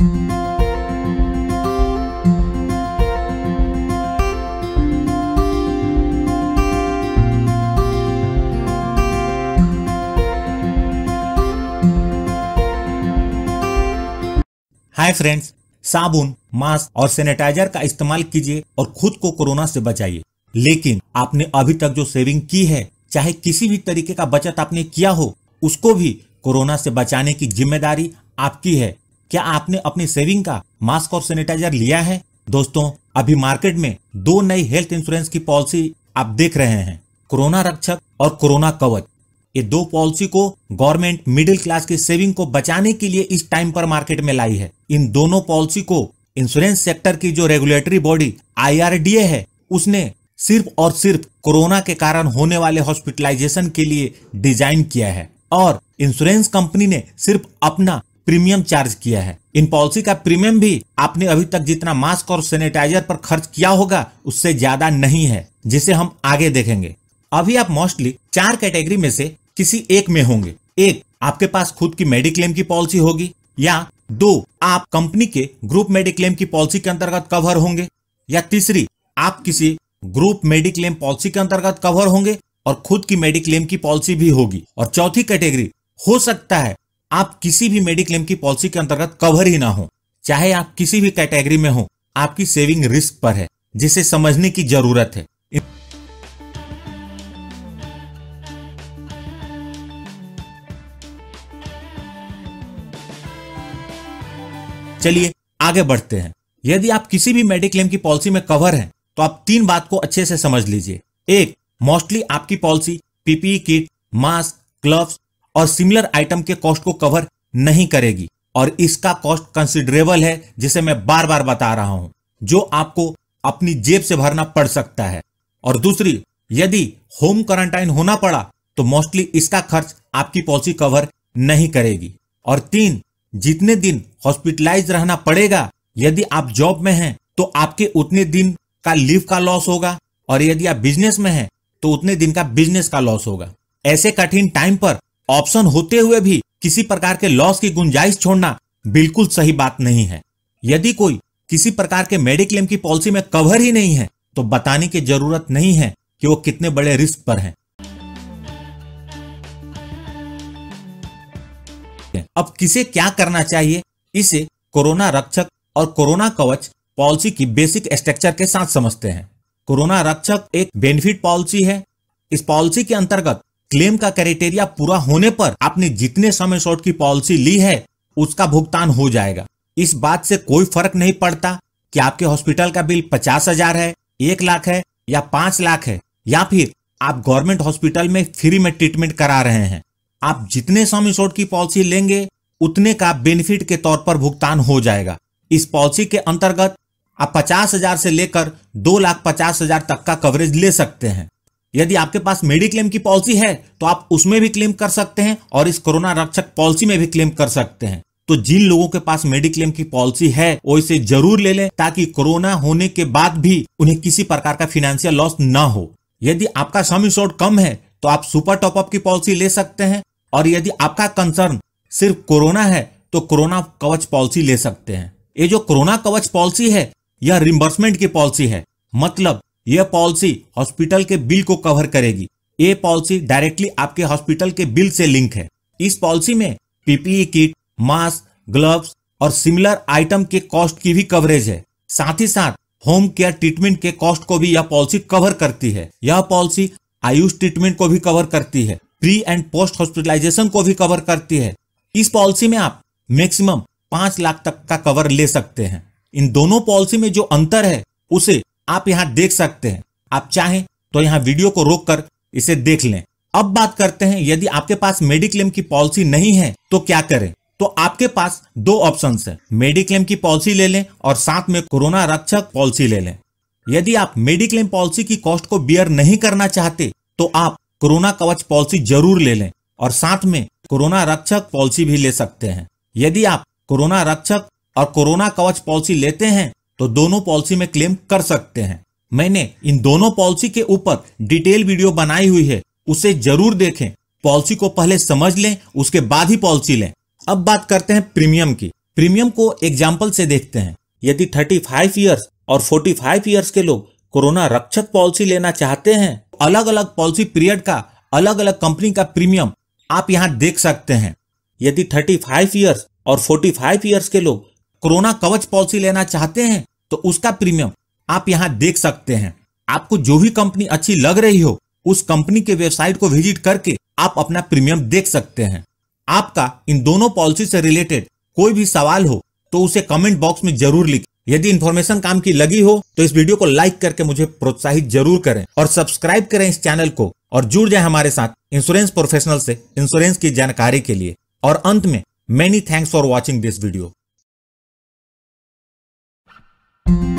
हाय friends साबुन mask और sanitiser का इस्तेमाल कीजिए और खुद को कोरोना से बचाइए लेकिन आपने अभी तक जो सेविंग की है चाहे किसी भी तरीके का बचत आपने किया हो उसको भी कोरोना से बचाने की जिम्मेदारी आपकी है क्या आपने अपनी सेविंग का मास्क और सैनिटाइजर लिया है दोस्तों अभी मार्केट में दो नई हेल्थ इंश्योरेंस की पॉलिसी आप देख रहे हैं कोरोना रक्षक और कोरोना कवच ये दो पॉलिसी को गवर्नमेंट मिडिल क्लास की सेविंग को बचाने के लिए इस टाइम पर मार्केट में लाई है इन दोनों पॉलिसी को इंश्योरेंस सेक्टर की जो रेगुलेटरी बॉडी आई है उसने सिर्फ और सिर्फ कोरोना के कारण होने वाले हॉस्पिटलाइजेशन के लिए डिजाइन किया है और इंश्योरेंस कंपनी ने सिर्फ अपना प्रीमियम चार्ज किया है इन पॉलिसी का प्रीमियम भी आपने अभी तक जितना मास्क और सैनिटाइजर पर खर्च किया होगा उससे ज्यादा नहीं है जिसे हम आगे देखेंगे अभी आप मोस्टली चार कैटेगरी में से किसी एक में होंगे एक आपके पास खुद की मेडिक्लेम की पॉलिसी होगी या दो आप कंपनी के ग्रुप मेडिक्लेम की पॉलिसी के अंतर्गत कवर होंगे या तीसरी आप किसी ग्रुप मेडिक्लेम पॉलिसी के अंतर्गत कवर होंगे और खुद की मेडिक्लेम की पॉलिसी भी होगी और चौथी कैटेगरी हो सकता है आप किसी भी मेडिक्लेम की पॉलिसी के अंतर्गत कवर ही ना हो चाहे आप किसी भी कैटेगरी में हो आपकी सेविंग रिस्क पर है जिसे समझने की जरूरत है चलिए आगे बढ़ते हैं यदि आप किसी भी मेडिक्लेम की पॉलिसी में कवर हैं तो आप तीन बात को अच्छे से समझ लीजिए एक मोस्टली आपकी policy PPE kit mask gloves और सिमिलर आइटम के कॉस्ट को कवर नहीं करेगी और इसका कॉस्ट कंसिडरेबल है जिसे मैं बार बार बता रहा हूं जो आपको अपनी जेब से भरना पड़ सकता है और दूसरी यदि होम क्वारंटाइन होना पड़ा तो मोस्टली इसका खर्च आपकी पॉलिसी कवर नहीं करेगी और तीन जितने दिन हॉस्पिटलाइज रहना पड़ेगा यदि आप जॉब में हैं तो आपके उतने दिन का लीव का लॉस होगा और यदि आप बिजनेस में हैं तो उतने दिन का बिजनेस का लॉस होगा ऐसे कठिन टाइम पर ऑप्शन होते हुए भी किसी प्रकार के लॉस की गुंजाइश छोड़ना बिल्कुल सही बात नहीं है यदि कोई किसी प्रकार के मेडिक्लेम की पॉलिसी में कवर ही नहीं है तो बताने की जरूरत नहीं है कि वो कितने बड़े रिस्क पर है अब किसे क्या करना चाहिए इसे कोरोना रक्षक और कोरोना कवच पॉलिसी की बेसिक स्ट्रक्चर के साथ समझते हैं कोरोना रक्षक एक बेनिफिट पॉलिसी है इस पॉलिसी के अंतर्गत क्लेम का क्राइटेरिया पूरा होने पर आपने जितने समय शॉर्ट की पॉलिसी ली है उसका भुगतान हो जाएगा इस बात से कोई फर्क नहीं पड़ता कि आपके हॉस्पिटल का बिल पचास हजार है एक लाख है या पांच लाख है या फिर आप गवर्नमेंट हॉस्पिटल में फ्री में ट्रीटमेंट करा रहे हैं आप जितने सम इंश्योर की पॉलिसी लेंगे उतने का बेनिफिट के तौर पर भुगतान हो जाएगा इस पॉलिसी के अंतर्गत आप पचास हजार से लेकर दो लाख पचास हजार तक का कवरेज ले सकते हैं यदि आपके पास मेडिक्लेम की पॉलिसी है तो आप उसमें भी क्लेम कर सकते हैं और इस कोरोना रक्षक पॉलिसी में भी क्लेम कर सकते हैं तो जिन लोगों के पास मेडिक्लेम की पॉलिसी है वो इसे जरूर ले लें ताकि कोरोना होने के बाद भी उन्हें किसी प्रकार का फिनेंशियल लॉस न हो यदि आपका सम इंश्योर्ड कम है तो आप सुपर टॉपअप की पॉलिसी ले सकते हैं और यदि आपका कंसर्न सिर्फ कोरोना है तो कोरोना कवच पॉलिसी ले सकते हैं ये जो कोरोना कवच पॉलिसी है यह रिम्बर्समेंट की पॉलिसी है मतलब यह पॉलिसी हॉस्पिटल के बिल को कवर करेगी ये पॉलिसी डायरेक्टली आपके हॉस्पिटल के बिल से लिंक है इस पॉलिसी में पीपीई किट मास्क ग्लव्स और सिमिलर आइटम के कॉस्ट की भी कवरेज है साथ ही साथ होम केयर ट्रीटमेंट के कॉस्ट को भी यह पॉलिसी कवर करती है यह पॉलिसी आयुष ट्रीटमेंट को भी कवर करती है प्री एंड पोस्ट हॉस्पिटलाइजेशन को भी कवर करती है इस पॉलिसी में आप मैक्सिमम पांच लाख तक का कवर ले सकते हैं इन दोनों पॉलिसी में जो अंतर है उसे आप यहां देख सकते हैं आप चाहें तो यहां वीडियो को रोककर इसे देख लें अब बात करते हैं यदि आपके पास मेडिक्लेम की पॉलिसी नहीं है तो क्या करें तो आपके पास दो ऑप्शन है मेडिक्लेम की पॉलिसी ले लें और साथ में कोरोना रक्षक पॉलिसी ले लें यदि आप मेडिक्लेम पॉलिसी की कॉस्ट को बियर नहीं करना चाहते तो आप कोरोना कवच पॉलिसी जरूर ले लें और साथ में कोरोना रक्षक पॉलिसी भी ले सकते हैं यदि आप कोरोना रक्षक और कोरोना कवच पॉलिसी लेते हैं तो दोनों पॉलिसी में क्लेम कर सकते हैं मैंने इन दोनों पॉलिसी के ऊपर डिटेल वीडियो बनाई हुई है उसे जरूर देखें पॉलिसी को पहले समझ लें उसके बाद ही पॉलिसी लें अब बात करते हैं प्रीमियम की प्रीमियम को एग्जाम्पल से देखते हैं यदि 35 इयर्स और 45 इयर्स के लोग कोरोना रक्षक पॉलिसी लेना चाहते हैं अलग अलग पॉलिसी पीरियड का अलग अलग कंपनी का प्रीमियम आप यहाँ देख सकते हैं यदि 35 इयर्स और 45 इयर्स के लोग कोरोना कवच पॉलिसी लेना चाहते हैं तो उसका प्रीमियम आप यहाँ देख सकते हैं आपको जो भी कंपनी अच्छी लग रही हो उस कंपनी के वेबसाइट को विजिट करके आप अपना प्रीमियम देख सकते हैं आपका इन दोनों पॉलिसी से रिलेटेड कोई भी सवाल हो तो उसे कमेंट बॉक्स में जरूर लिखें यदि इन्फॉर्मेशन काम की लगी हो तो इस वीडियो को लाइक करके मुझे प्रोत्साहित जरूर करें और सब्सक्राइब करें इस चैनल को और जुड़ जाए हमारे साथ इंश्योरेंस प्रोफेशनल से इंश्योरेंस की जानकारी के लिए और अंत में many thanks for watching this video Thank you.